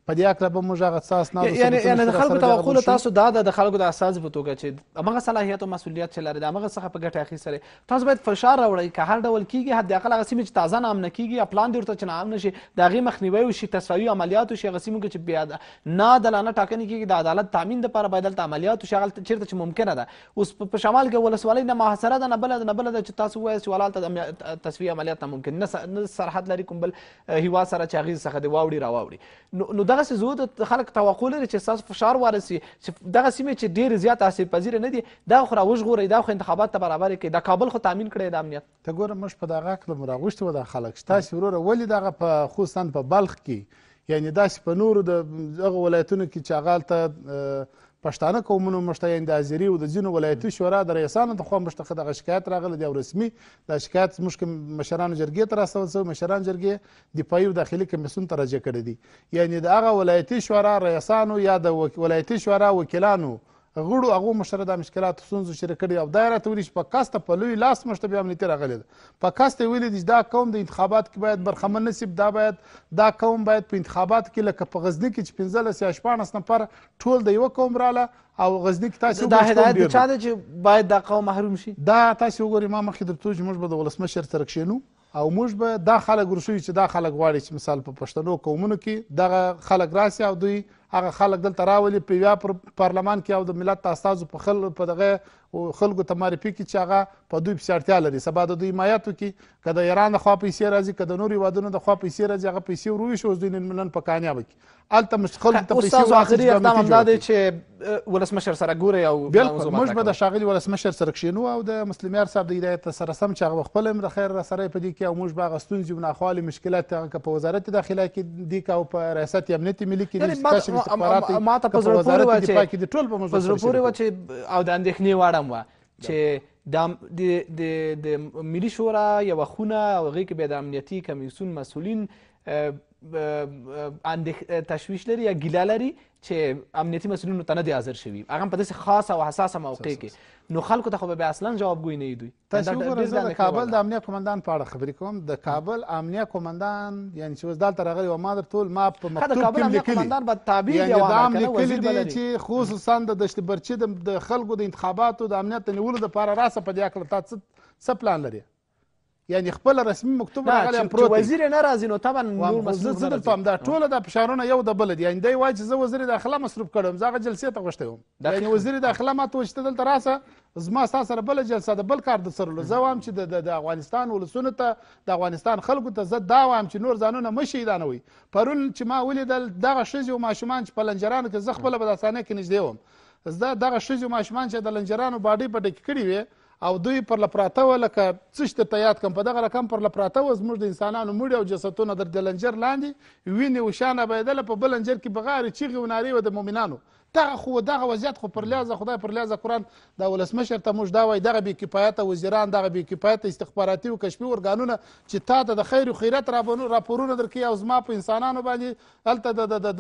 په دې هکله به موږ هغه څه اسناد یعنی یعنی د خلکو توقع له تاسو دا ده د خلکو د اساس په توګه چې هماغه صلاحیت او مسؤلیت چې لري د هماغه څخه په ګټه اخیستل تاسو باید فشار راوړئ که هر ډول کیږي حد اقل هغه سیمې چې تازه نام نه کیږي یا پلان دی ورته چې نام نشي د هغې مخنیوی وشي تسویوي عملیات وشي هغه سیمو کې چې بیا نه عادلانه ټاکنې کیږي د عدالت تامین دپاره باید دلته عملیات وشي هغه چېرته چې ممکنه ده اوس په شمال کې ولسوالۍ نه محاصره ده نه بله ده نه بله ده چې تاسو ووایاست چې والا هلته تسویه عملیات ناممکن نه سرحد لري کوم بل هیواد سره چې هغې څخه دې واوړي راواوړي نو دغه سي زود خلک توقع لري چې تاسو فشار ورسي چې دغه سیمه چې ډیر زیات اثر پذیر نه دي دا خو راوژغوري دا خو انتخابات ته برابر کړي د کابل خو تامین کړي د امنیت ته ګوره موږ په دغه کلم راغوښتو د خلک تاسو وروره ولې دغه په خوستان په بلخ کې یعنی داسې په نورو د هغه ولایتونو کې چې هغه پښتانه قومونو مشتیان د ازري او د ځینو ولایتي شورا د رئیسانو د خوا مشتقه دغه شکایت راغلی دی او رسمي دا شکایت زموږ مشرانو جرګې ته راستول شوی مشران جرګې دفاعي او داخلي کمیسیون ته رجع کړی دي یعنې د هغه ولایتي شورا رئیسانو یا د ولایتي شورا وکیلانو غړو هغو مشره دا مشکلات ستونزو شریک کړي او دا یې راته ویلي چې په قصده په لوی لاس موږ ته بیا امنیتي راغلې ده په قصد یې ویلي دي چې دا قوم د انتخاباتو کې باید برخمن نه دا باید دا قوم باید په انتخاباتو کې لکه په غزني کې چې پنځلس یا شپاړس نفر ټول د یوه قوم راله او غزنی کې تاسو دا هدایت د چا ده چې باید دا قوم محروم شي دا تاسو وګورئ ما مخکې درته چې موږ به د ولسمشر سره کښېنو او موږ به دا خلک ورسوي چې دا خلک غواړي چې مثال په پښتنو قومونو کې دغه خلک راسي او دوی هغه خلک دلته راولي په یوه پارلمان کې او د ملت د استازو په خل په دغه خلکو ته معرفي کړي چې هغه په دوی پسې اړتیا لري سبا د دوی حمایت وکړي که د ایران د خوا پیسې راځي که د نورو هېوادونو د خوا پیسې راځي هغه پیسې ور وویشي اوس دوی نن په کامیابه کړي هلته خلکو ته پیسې واخلي اقدام همدا دی چې ولسمشر سره ګورئ او بلکل موږ به د شاغلي ولسمشر سره کښېنو او د مسلم یار صاحب د هدایت سره سم چې هغه خپل هم د خیر سره په دې کې او موږ به هغه ستونزې او ناخوالې مشکلات هغه که په وزارت داخله کې دي که او په ریاست امنیت ملي کې دي ما ته په زړه پورې وه چې ټول په زړه پورې وه چې او د اندېښنې واړه هم وه چې د ملي شورا یوه خونه هغې کې بیا د امنیتي کمیسیون مسؤلین تشویش لري یا ګیله لري چې امنیتي مسولینو ته نه دی حاضر شوي هغه په داسې خاص او حساسه موقع کې نو خلکو ته خو به اصلا جوابګوی نه دوی تاسو وګورئ د کابل د امنیه قومندان په اړه خبرې کوم د کابل امنیه قومندان یعنی چې اوس دلته راغلی و ما در ټول ما په مکتوب کې لیکلي یعنې دا هم لیکلي دي چې خصوصا د دشت برچي د خلکو د انتخاباتو د امنیت د نیولو دپاره راسه په دې هکله تا څه پلان لري یعنی خپل رسمي مکتوب راغلی پروت وزیر نه راځي نو طبعا نور زه دلته همدا ټوله دا فشارونه یو د بل دي یعنی دی وایي چې زه وزیر داخله مصروف کړم زه هغه جلسې ته غوښتی وم یعنی وزیر داخله ما ته چې دلته راسه زما ستا سره بله جلسه د بل کار در سره لو زه وایم چې د افغانستان ولسونو ته د افغانستان خلکو ته زه دا وایم چې نور ځانونه مه شهیدانوئ پرون چې ما ولیدل دغه ښځې او ماشومان چې په لنجرانو کې زه خپله به دا صحنه کې نږدې وم زه دغه ښځې او ماشومان چې د لنجرانو باډۍ پټکې کړي وې او دوی پر لپراته وه لکه څه شي درته یاد کړم په دغه رقم پر لپراته وه زموږ د انسانانو مړي او جسدونه در د لنجر لاندې وینې وشانه بهېدله په بل لنجر کې بغارې چیغې و نارې وه د مؤمنانو دغه خو دغه وضعیت خو پر لحاظه خدای پر لحاظه قرآن دا ولسمشر ته موږ دا وایي دغه بې کفایته وزیران دغه بې کفایته استخباراتي او کشفي ارګانونه چې تا ته د خیر و خیرت راپورونه درکوي او زما په انسانانو باندې هلته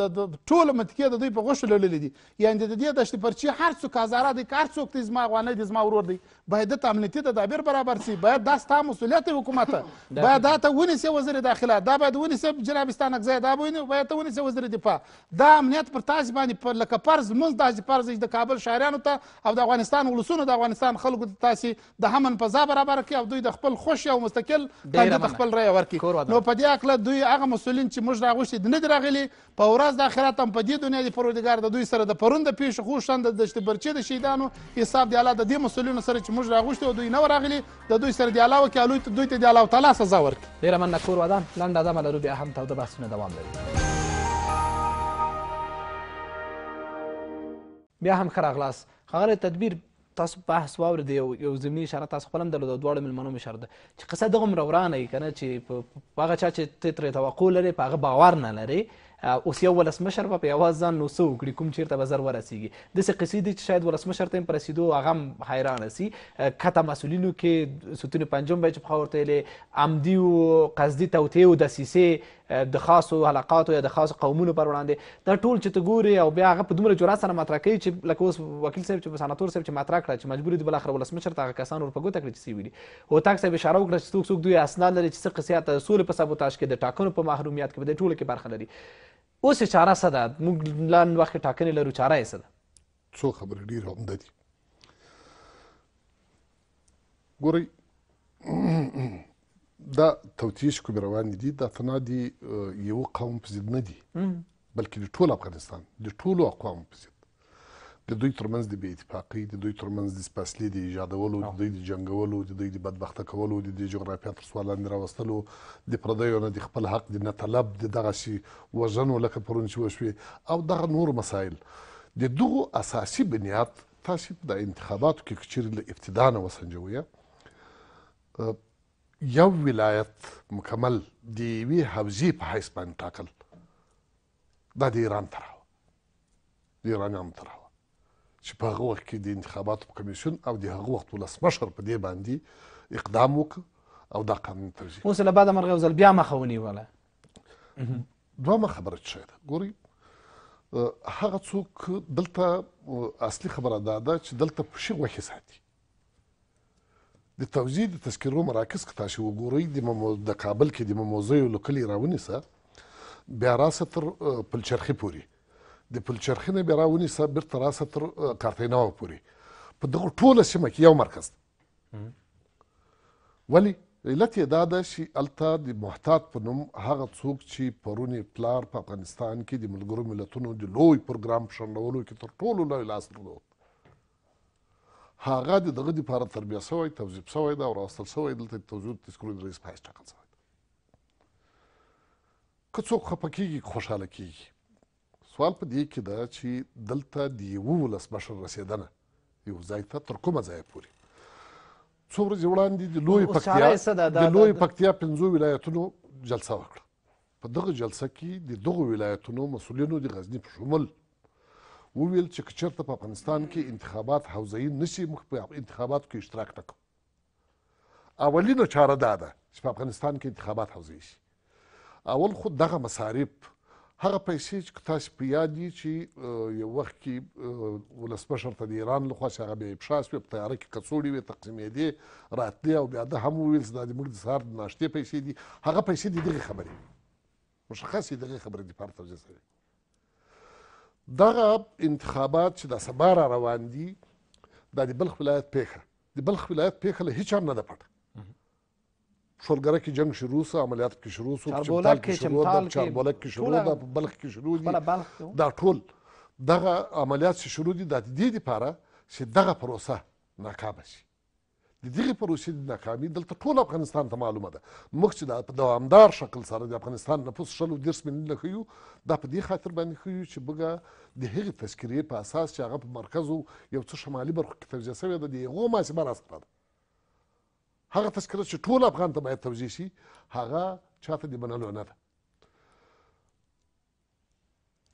د ټوله متکیه د دوی په غوښو لړلې دي یعنې د دې دشت پرچي هر څوک ازاره دی که هر څوک دی زما افغانی دی زما ورور دی باید دته امنیتي تدابیر برابر سي باید دا ستا مسؤلیت دی حکومت *laughs* باید دا ته ونیسي وزیر داخله دا باید ونیسي جناب ستانکزی دا باید ته ونیسي وزیر دفاع دا امنیت پر تاسې باندې لکه پر فرض مونږ داسې فرض د کابل شاعرانو ته او د افغانستان ولسونو د افغانستان خلکو ته تاسې د همن فضا برابر کړي او دوی د خپل خوش او مستقل قانون ته خپل رایه ورکړي نو په دې هکله دوی هغه مسؤلین چې موږ راغوښتي دي نه دي راغلي په ورځ د آخرت هم په دې دنیا د پروردګار د دوی سره د پرون د پیښو خوشند د دشت برچې د شهیدانو حساب دی الله د دې مسؤلینو سره چې موږ راغوښتي او دوی نه راغلي د دوی سره دی الله وکړي دوی ته دی الله تعالی سزا ورکړي ډیره مننه کور ودان لنډه دمه لرو بیا هم تاوده بحثونه دوام لري بیا هم ښه راغلاست ښاغلی تدبیر تاسو بحث واورېد یو یو ضمني اشاره تاسو خپل هم درلوده دواړو مېلمنو مې اشاره ده چې قصه دغومره ورانه وي که نه چې هغه چا چې ته ترې توقع لرې په هغه باور نه لرې اوس یو ولسمشر به په یوازې ځان نو څه وکړي کوم چېرته به زر ورسېږي داسې قصې دي چې شاید ولسمشر ته هم په رسېدو هغه هم حیرانه سي کته مسؤلینو کې ستون پنجم به یې چې پخوا ورته ویلې عمدي و قصدي توطیې و دسیسې د خاصو حلقاتو یا د خاصو قومونو پر وړاندې دا ټول چې ته ګورې او بیا هغه په دومره جرات سره مطرح کوي چې لکه اوس وکیل صاحب چې سناتور صاحب چې مطرح کړه چې مجبور دي بالاخره ولسمشر ته هغه کسان ورپه ګوته کړي چې سي ویلي هوتاک صاحب اشاره وکړه چې څوک څوک دوی اسناد لري چې څه قصیات سولې په سابوتاژ کې د ټاکنو په محرومیت کې په دې ټولو کې برخه لري اوس یې چاره څه ده موږ لن وخت ټاکنې لرو چاره یې څه ده څو خبرې ډېرې عمده دي ګورئ دا توتیش کوم روان دي دا فنا دي یو قوم په ضد نه دي بلکې د ټول افغانستان د ټولو اقوامو په ضد د دوی ترمنځ د بې اتفاقۍ د دوی ترمنځ د سپاسلي د ایجادولو د دوی د جنګولو د دوی د بدبخته کولو د دوی جغرافیه تر سوال لاندې راوستلو د پردیو نه د خپل حق د نه طلب د دغه شي وژنو لکه پرون چې وشوې او دغه نور مسایل د دغو اساسي بنیاد تاسې د انتخاباتو کې که چیرې له ابتدا نه وسنجویه یو ولایت مکمل د یوې حوزې په حیث باندې ټاکل دا د ایران طرح وه د ایرانیانو طرح وه چې په هغه وخت کې د انتخاباتو په کمیسیون او د هغه وخت ولسمشر په دې باندې اقدام وکړ او دا قانون توضیح اوس له بعده مرغه یو بیا مخه ونیوله دومه خبره څه ده ګورئ هغه څوک دلته اصلي خبره دا ده چې دلته پښې غوښې ساتي د توزیع د تذکرو مراکز که تاسو وګورئ د د کابل کې د مموزیو له کلي راونیسه بیا راسه تر پلچرخي پورې د پلچرخي نه بیا راونیسه بیرته راسه تر کارتیناوه پورې په دغه ټوله سیمه کې یو مرکز ولې علت یې دا ده چې هلته د محتاط په نوم هغه څوک چې پرونی پلار په افغانستان کې د ملګرو ملتونو د لوی پروګرام په شنډولو کې تر ټولو لوی لاس درلود هغه د دغه دپاره تربیه سوی توظیف سوی ده او راوستل سوی دلته د توزیع تذکرو د رئیس په حیث ټاکل سوی ده که څوک خفه کیږي خوشحاله کیږي سوال په دې کې ده چې دلته د یوه ولسمشر رسېدنه یو ځای ته تر کومه ځایه پورې څو ورځې وړاندې د لوی پکتیا د لوی پکتیا پنځو ولایتونو جلسه وکړه په دغه جلسه کې د دغو ولایتونو مسؤلینو د غزني په شمول وویل چې که چېرته په افغانستان کې انتخابات حوزوي نه شي موږ په انتخاباتو کې اشتراک نه کوو اولینه چاره دا ده چې په افغانستان کې انتخابات حوزوي شي اول خو دغه مصارف هغه پیسې چې تاسو په یاد دي چې یو وخت کې ولسمشر ته د ایران لخوا چې هغه بې پښه سوې په تیاره کې کڅوړې وې تقسیمېدې راتلې او بیا ده هم وویل چې دا د موږ د سهار د ناشتې پیسې دي هغه پیسې د دغې خبرې مشخصې دغې خبرې دپاره توجه شوې دغه انتخابات چې د سبا را روان دي دا د بلخ ولایت پیښه د بلخ ولایت پیښه له هیچ هم نه ده پټه شولګره کې جنگ شروع سو عملیات کې شروع سو چمتال کې شروع ده چاربولک کې شروع ده په بلخ کې شروع دي دا ټول دغه عملیات چې شروع دي د دې لپاره چې دغه پروسه ناکامه شي د دغې پروسې د ناکامي دلته ټول افغانستان ته معلومه ده موږ چې دا په دوامدار شکل سره د افغانستان نفوس شلو دېرش میلیونه ښیو دا په دې خاطر باندې ښیو چې موږ د هغې تذکرې په اساس چې هغه په مرکز یو څه شمالي برخو کې توضیح شوې ده د هغو محاسبه راسخه ده هغه تذکره چې ټول افغان ته باید توضیح شي هغه چاته د منلو نه ده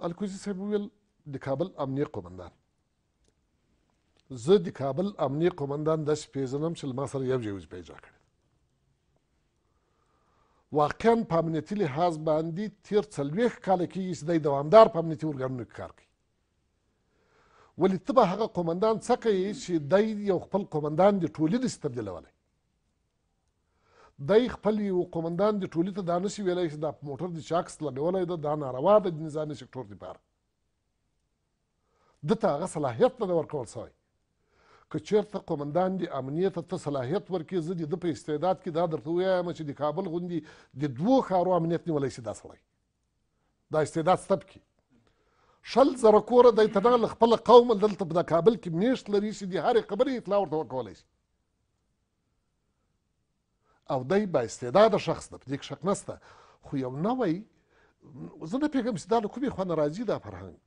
الکوزي صاحب وویل د کابل امنیه قومندان زه د کابل امنیه قومندان داسې پیژنم چې له ما سره یو ژویز پیدا کړی واقعا په امنیتي لحاظ باندې تېر څلوېښت کاله کېږي چې دی دوامدار په امنیتي ارګانونو کې کار کوي ولې ته به هغه قومندان څه کوي چې دی یو خپل قومندان د ټولنې سي تبدیلولی دی خپل یو قومندان د ټولې ته دا نشي ویلی چې دا په موټر د چا عکس لګولی ده دا ناروا ده د نظامي سکټور دپاره ده ته هغه صلاحیت نه ده ورکول سوی که چېرته قومندان د امنیت ته صلاحیت ورکړي زه د ده په استعداد کې دا درته ووایم چې د کابل غوندې د دوو ښارو امنیت نیولی سي دا سړی دا استعداد سته پکې شل زره کوره دی ته دغه له خپله قومه دلته په کابل کې میشت لري چې د هرې خبرې اطلاع ورته ورکولی شي او دی با استعداده شخص ده په دې کې شک نسته خو یو نوی زه نه پوهېږم چې دا له کومې خوا نه راځي دا فرهنګ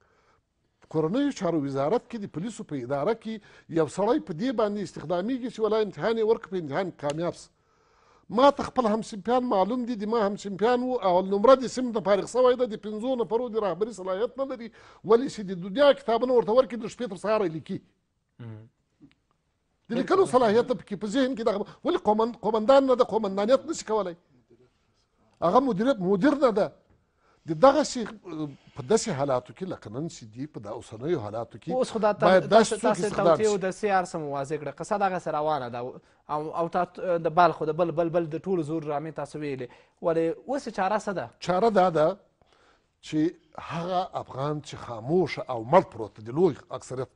کورنیو چارو وزارت کې د پولیسو په اداره کې یو سړی په دې باندې استخدامیږي چې ولا امتحان یې ورکړ په امتحان کامیاب سه ما ته خپل همسمپیان معلوم دي د ما همسمپیان وو اول نمره د سیم ته فارغ سوی ده د پنځو نفرو د رهبري صلاحیت نه لري ولې چې د دنیا کتابونه ورته ورکړي د شپې تر سهاره لیکي د لیکلو صلاحیت پکې په ذهن کې دغه ولې قومندان نه ده قومندانیت نشي کولی هغه مدیر مدیر نه ده د دغه سي په داسې حالاتو کې لکه نن چې دي په د اوسنیو حالاتو کې اوس خو دا تاسې توطیې او دسې هر څه مو واضح کړه قصه دغسې روانه ده او او د بلخو د بل بل بل د ټولو زور رامې تاسو ویلې ولې اوس چاره څه ده چاره دا ده چې هغه افغان چې خاموش او مړ پروت د لوی اکثریت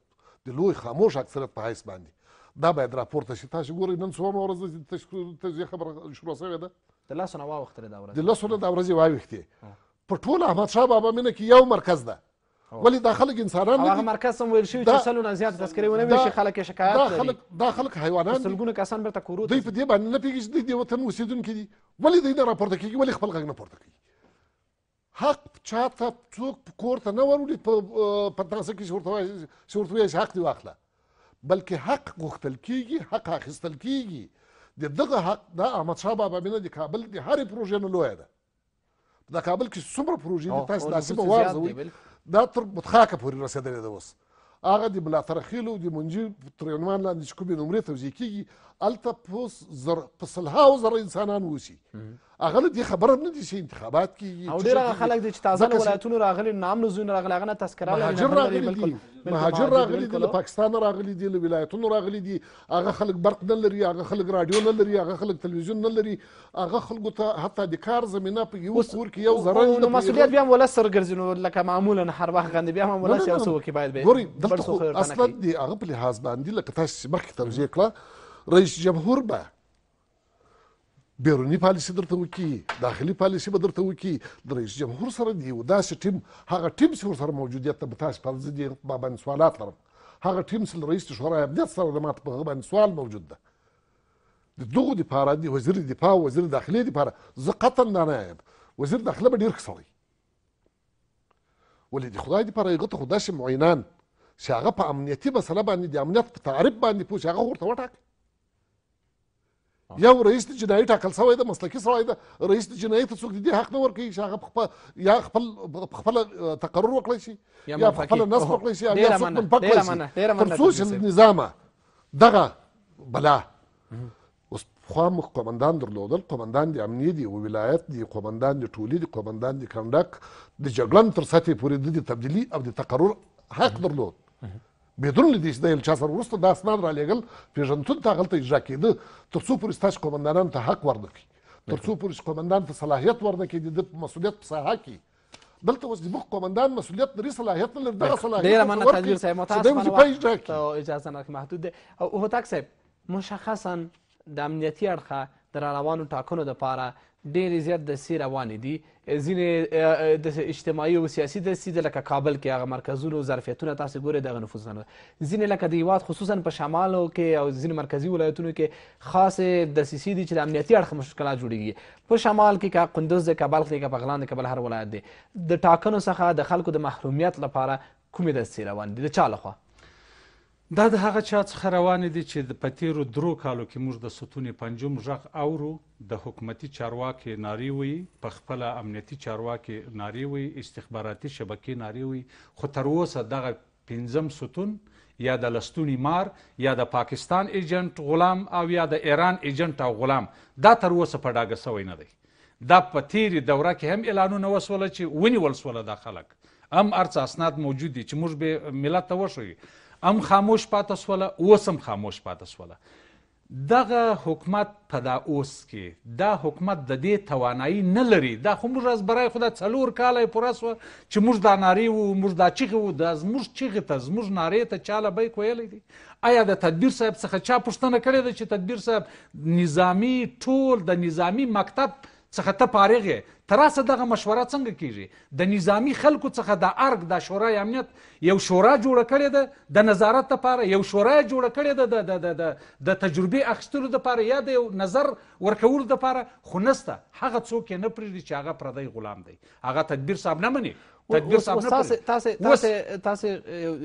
د لوی خاموش اکثریت په حیث باندې دا باید راپورته شي تاسو ګورئ نن څومره ورځ تشکر خبره شروع شوې ده د لاسو نه واوښتله دا ورځ د لاسو نه دا ورځې واوښتې په ټول احمد شاه بابا مینه کې یو مرکز ده ولی دا خلک انسانان نه هغه مرکز هم ویل شوی چې سلو نه زیات تذکرې ونه ویل شي خلک یې شکایت لري دا خلک دا خلک حیوانان سلګونه کسان بیرته کورو دوی په دې باندې نه پیږي چې دوی وطن اوسیدونکي دي ولی دوی نه راپورته کیږي ولی خپل غږ نه پورته کوي حق چاته څوک کور ته نه ورولید په پتناسه کې شورته شورته حق دی واخله بلکې حق غوښتل کیږي حق اخیستل کیږي د دغه حق دا احمد شاه بابا مینه د کابل د هرې پروژې نه لویه ده په دا کابل کې څومره پروژې دي تاسو ناسبه وارزوئ دا تر متخاکه پورې رسېدلې ده اوس هغه د ملاتړ خېلو د منجي تر عنوان لاندې چې کومې نمرې توضیح کېږي الته په زر په سلهاو زر انسانان ووسی هغه له دې خبره نه دي چې انتخابات کیږي او ډېر هغه خلک دي چې تازه ولایتونو راغلي نام له زونه راغلي هغه نه تذکره مهاجر راغلي دي مهاجر راغلي دي له پاکستان راغلي دي له ولایتونو راغلي دي هغه خلک برق نه لري هغه خلک رادیو نه لري هغه خلک تلویزیون نه لري هغه خلکو ته حتی د کار زمینه په یو کور کې یو زرنګ نو مسؤلیت بیا هم ولا سر ګرځینو لکه معمولا هر وخت غند بیا هم ولا سیاسو کې باید به ګوري دلته اصلا دي هغه په لحاظ باندې لکه تاسو مخکې توضیح کړه رئیس جمهور به بیرونی پالیسي درته وکړي داخلي پالیسي به درته وکړي د رئیس جمهور سره دی یو داسې ټیم هغه ټیم چې ورسره موجودیت ته به تاسې په زه دې انقبا باندې سوالات لرم هغه ټیم چې له رئیس شورا امنیت سره د ماته په هغه باندې سوال موجود ده د دغو دپاره د وزیر دفاع وزیر داخلې دپاره زه قطعا دا نه یم وزیر داخله به ډېر ښه سړی ولې د خدای دپاره هغه ته خو داسې معینان چې هغه په امنیتي مسله باندې د امنیت په تعریف باندې پوه شي هغه ورته وټاکي یو رئیس د جنایي ټاکل شوی ده مسلکي سړی ده رئیس د جنایي ته څوک د دې حق نه ورکوي چې هغه خپل یا خپل خپل تقرر وکړی شي یا خپل نصب وکړی شي یا څوک من پکړی شي تر څو چې نظامه دغه بلا اوس پخوا موږ قومندان درلودل قومندان د امنیې دي او ولایت دي قومندان د ټولې دي قومندان د کنډک د جګړن تر سطحې پورې د تبدیلي او د تقرر حق درلود بدون له دې چې د الچا سره وروسته دا اسناد را لېږل پیژنتون ته هغلته اجرا کېده تر څو پورې ستاسو قومندانانو ته حق ورنکړي تر څو پورې چې قومندان ته صلاحیت ورنکړي د ده مسؤلیت په ساحه کې دلته اوس زموږ قومندان مسؤلیت لري صلاحیت نه لري دغه صلاحیت ډېره مننه تدبیر صاحب متاسفانه وخت اجازه نه محدود هوتک صاحب مشخصا د امنیتي اړخه د را روانو ټاکنو دپاره ډېرې زیات دستې روانې دي ځینې د اجتماعي او سیاسي دستې دي لکه کابل کې هغه مرکزونو ظرفیتونه تاسې ګورئ د هغه نفوظ ځینې لکه د هېواد خصوصا په شمالو کې او ځینې مرکزي ولایتونو کې خاصې دسیسې دي چې د امنیتي اړخه مشکلات جوړېږي په شمال کې که قندوز دی که بلخ دی که بغلان دی که بل هر ولایت دی د ټاکنو څخه د خلکو د محرومیت لپاره کومې دستې روانې دي د چا لخوا دا د هغه چا څخه روانې دي چې د پتیرو درو کالو کې موږ د ستونې پنجم غږ اورو د حکومتي چارواکي ناری وي په خپل امنیتي چارواکي ناری وي استخباراتي شبکې ناری وي خو تر اوسه دغه پنځم ستون یا د لستونی مار یا د پاکستان ایجنټ غلام او یا د ایران ایجنټ او غلام دا تر اوسه په ډاګه سوی نه دی دا په تیری دوره کې هم اعلانونه وسوله چې ونیول سوله دا خلک هم ارڅ اسناد موجود دي چې موږ به ملت ته وښیو هم خاموش پاتې سوله اوس هم خاموش پاتې سوله دغه حکومت په دا اوس کې دا حکومت د دې توانایی نه لري دا خو موږ از برای خدا څلور کاله پوره سوه چې موږ دا نارې وو موږ دا چیغې وو دا زموږ چیغې ته زموږ نارې ته چا لبیک ویلی دي آیا د تدبیر صاحب څخه چا پوښتنه کړې ده چې تدبیر صاحب نظامی ټول د نظامی مکتب څخه ته فارغ یې ته راسه دغه مشوره څنګه کیږي د نظامی خلکو څخه د ارګ د شورای امنیت یو شورا جوړه کړې ده د نظارت لپاره یو شورا جوړه کړې ده د د د د تجربې اخیستلو لپاره یا د یو نظر ورکولو لپاره خو نسته هغه څوک یې نه پرېږدي چې هغه پردی غلام دی هغه تدبیر صاحب نه مني تدبیر صاحب تاسو تاسو تاسو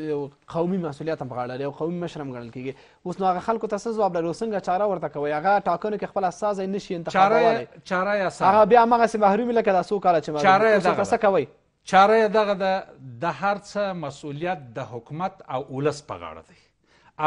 یو قومي مسولیت هم په غاړه لري یو قومي مشر هم ګڼل کیږي اوس نو هغه خلکو ته څه ځواب لري څنګه چاره ورته کوي هغه ټاکنو کې خپل استازی نشي انتخابولی چاره یې هغه بیا همغسې محرومي لکه دا څو کاله چې محروم څه کوئ چاره یې دغه ده د هر څه مسؤلیت د حکومت او ولس په غاړه دی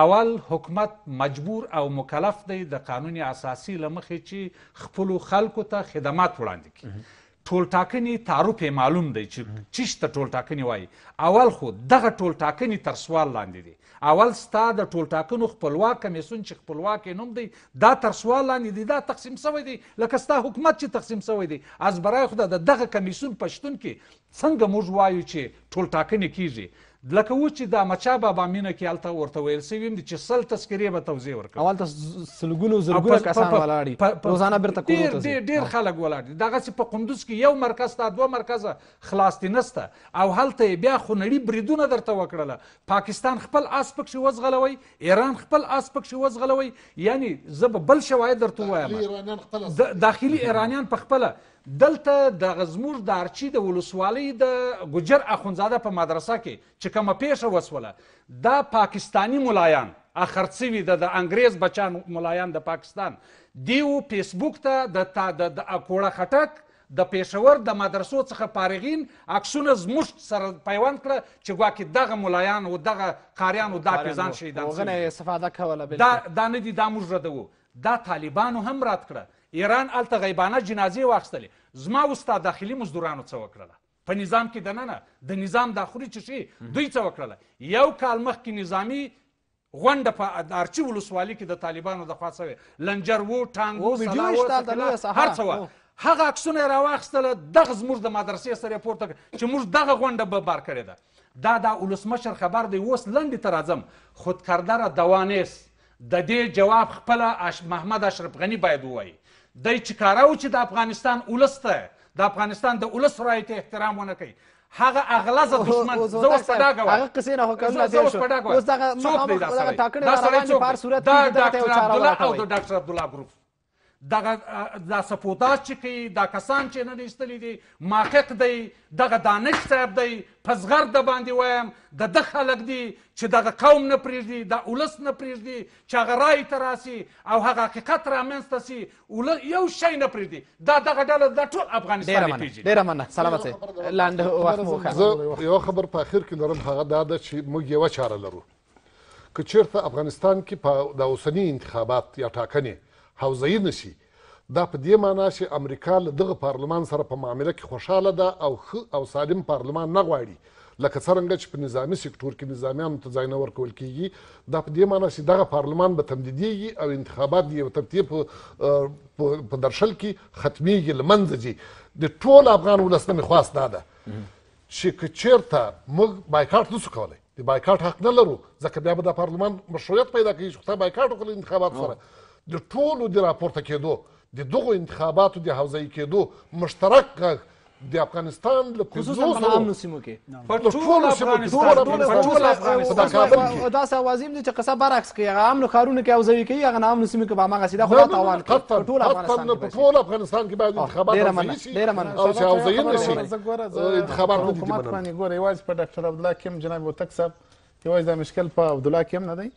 اول حکومت مجبور او مکلف دی د قانون اساسی لمخې چې خپل خلکو ته خدمات وړاندې کړي ټول ټاکنې تعارف معلوم دی چې چشته ټول ټاکنې وایي اول خو دغه ټول ټاکنې تر سوال لاندې دي اول ستا د ټول ټاکنو خپلواک کمیسون چې خپلواک نوم دی دا تر سوال لاندې دی دا تقسیم شوی دی لکه ستا حکومت چې تقسیم شوی دی از برای خدا د دغه کمیسون پښتون کې څنګه موږ وایو چې ټول ټاکنې کیږي لکه اوس چې د احمدشاه بابا مینه کې هلته ورته ویل سوي هم دي چې سل تذکرې به توضیح ورکوي او هلته سلګونو زرګونه کسان ولاړ دي روزانه بېرته ډېر ډېر ډېر خلک ولاړ دي دغسې په قندوز کې یو مرکز ته دوه مرکزه خلاص نسته او هلته یې بیا خونړي بریدونه درته وکړله پاکستان خپل آس پکښې وځغلوئ ایران خپل آس پکښې وځغلوئ یعنې زه به بل شواهد درته ووایم داخلي ایرانیان پخپله دلته د غزمور د ارچی د ولسوالۍ د ګجر اخونزاده په مدرسه کې چې کومه پیښه وسوله دا پاکستانی ملایان اخرڅوي د د انګريز بچان ملایان د پاکستان دیو فیسبوک ته د تا د اکوړه خټک د پېښور د مدرسو څخه فارغین عکسونه زموږ سره پیوند کړه چې ګواکې دغه ملایان او دغه قاریان او دا پیزان شهیدان غنه استفاده کوله دا دا نه دي دا موږ ردو دا طالبانو هم رات کړه ایران الته غیبانه جنازې واخیستلې زما استاد داخلي مزدورانو څه وکړله په نظام کې دننه د نظام داخلي چې شي دوی څه وکړله یو کال مخکې نظامي غونډه په ارچي ولسوالۍ کې د طالبانو د خوا سوې لنجر و ټانګ و هر څه وه هغه عکسونه یې راواخیستله دغه زموږ د مدرسې سره یې پورته چې موږ دغه غونډه به بار کړې ده دا دا ولسمشر خبر دی اوس لنډې ته راځم خودکردره دوانیس د دې جواب خپله محمد اشرف غني باید ووایي دی چې کاراو چې د افغانستان ولس ته د افغانستان د ولس رایې ته احترام ونه کوي هغه اغلزه دشمن زه اوس په ډاګه هغه قصې نه حکم نه دی شو اوس دغه مخامخ دغه ټاکنې روانې په هر صورت کې د ډاکټر عبدالله او د ډاکټر عبدالله ګروپ دغه دا سپودات چې کوي دا کسان چې نن ایستلي دي محقق دی دغه دانش صاحب دی په زغرده باندې وایم د ده خلک دي چې دغه قوم نه پرېږدي دا ولس نه پرېږدي چې هغه رایې ته راسي او هغه حقیقت رامنځته سي یو شی نه پرېږدي دا دغه ډله دا ټول افغانستان پېژني ډېره مننه سلامت اوسئ لنډ وخت مو زه یو خبر په اخر کې لرم هغه دا ده چې موږ یوه چاره لرو که چېرته افغانستان کې په د اوسني انتخابات یا ټاکنې حوزوي نه شي دا په دې معنا چې امریکا له دغه پارلمان سره په معامله کې خوشحاله ده او ښه او سالم پارلمان نه غواړي لکه څرنګه چې په نظامی سکتور کې نظامیانو ته ځای نه ورکول کېږي دا په دې معنی چې دغه پارلمان به تمدیدېږي او انتخابات یو ترتیب په درشل کې ختمیږي له منځه ځي د ټول افغان ولس نه مې خواست دا ده چې که چېرته موږ بایکاټ نسو کولی د بایکاټ حق نه لرو ځکه بیا به دا پارلمان مشروعیت پیدا کوي چې خو تا بایکاټ وکړل انتخابات سره د ټولو د راپورته کېدو د دغو انتخاباتو د حوزه کېدو مشترک غږ د افغانستان له خصوصا په امنو سیمو کې په ټول افغانستان په کابل کې دا سوازیم دي چې قصه برعکس کوي هغه امنو کارونه کوي او زوی کوي هغه امنو سیمو کې به ما غسیدا خو تاوان کوي په ټول افغانستان کې په ټول افغانستان کې باید انتخابات وشي ډیر مننه او چې او زوی نشي انتخابات نه دي مننه حکومت باندې ګوره یوازې په ډاکټر عبد الله کیم جناب وتک صاحب یوازې دا مشکل په عبد الله کیم نه دی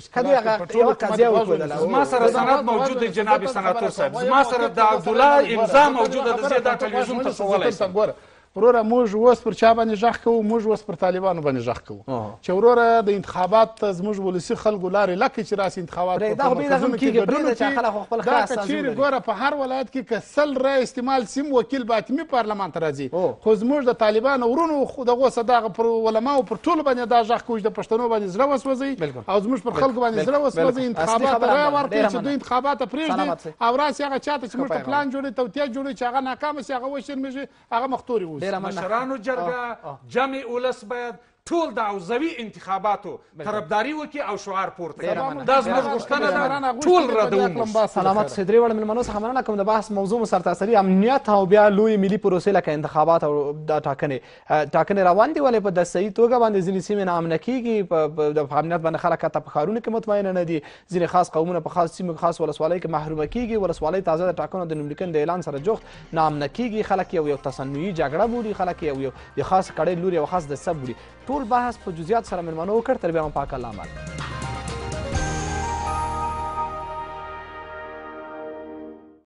کدی هغه یو قضیه وکړه ما سره سند موجود دی جناب سناتور صاحب ما سره د عبدالله امضا موجوده ده زه دا ټلویزیون ته ښوولی شم وروره موږ اوس پر چا باندې غږ کوو موږ اوس پر طالبانو باندې غږ کوو چې وروره د انتخابات زموږ ولسی خلکو لارې لکه چې راسي انتخابات دا خو به دغه کېږي پرېږده چې خلک خپل خاص چیرې ګوره په هر ولایت کې که سل رای استعمال سیم وکیل باطمي پارلمان ته راځي خو زموږ د طالبانو ورونو خو دغه صداغه پر علماو پر ټولو باندې دا غږ کوو چې د پښتنو باندې زړه وسوځي او زموږ پر خلکو باندې زړه وسوځي انتخابات را ورکړي چې دوی انتخابات پرېږدي او راسي هغه چاته چې موږ ته پلان جوړي توتیه جوړي چې هغه ناکامه شي هغه وشرمېږي هغه مختوري وځي د مشرانو جرګه جمع اولس باید ټول د عوزوي انتخاباتو طرفداري وکړي او شعار پورته کړي دا زموږ غوښتنه ده ټول ردوم سلامت شي درې وړ مېلمنو څخه مننه کوم د بحث موضوع مو سرته اثري امنیت او بیا لوی ملي پروسې لکه انتخابات او دا ټاکنې ټاکنې روان دي ولې په دستهیي توګه باندې ځینې سیمې ناامنه کېږي د امنیت باندې خلک حتی په ښارونو کې مطمئنه نه دي ځینې خاص قومونه په خاص سیمو خاص ولسوالۍ کې محرومه کېږي ولسوالۍ تازه د ټاکنو د نوملیکنې د اعلان سره جوخت ناامنه کېږي خلک یو یو تصنعي جګړه بولي خلک یو یو خاص کړۍ لوري او خاص دسته بولي ټول بحث په جزئیات سره مېلمنو وکړ تر بیا مو پاک الله امان